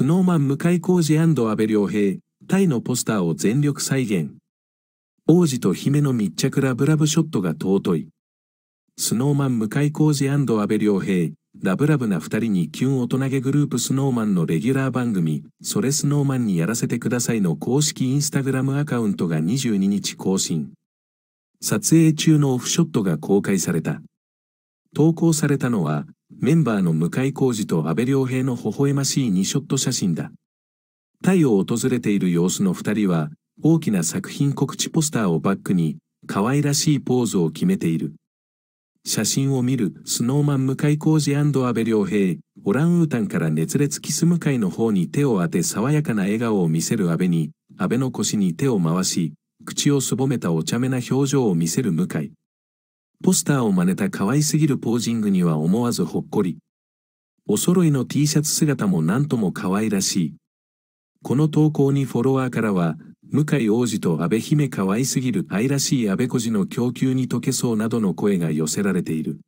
スノーマン向井浩二阿部良平、タイのポスターを全力再現。王子と姫の密着ラブラブショットが尊い。スノーマン向井浩二阿部良平、ラブラブな二人にキュン大人げグループスノーマンのレギュラー番組、それスノーマンにやらせてくださいの公式インスタグラムアカウントが22日更新。撮影中のオフショットが公開された。投稿されたのは、メンバーの向井浩二と安倍良平の微笑ましい2ショット写真だ。タイを訪れている様子の二人は、大きな作品告知ポスターをバックに、可愛らしいポーズを決めている。写真を見る、スノーマン向井浩二安倍良平、オランウータンから熱烈キス向井の方に手を当て爽やかな笑顔を見せる安倍に、安倍の腰に手を回し、口をすぼめたお茶目な表情を見せる向井。ポスターを真似た可愛すぎるポージングには思わずほっこり。お揃いの T シャツ姿もなんとも可愛らしい。この投稿にフォロワーからは、向井王子と安倍姫可愛すぎる愛らしい安倍小路の供給に溶けそうなどの声が寄せられている。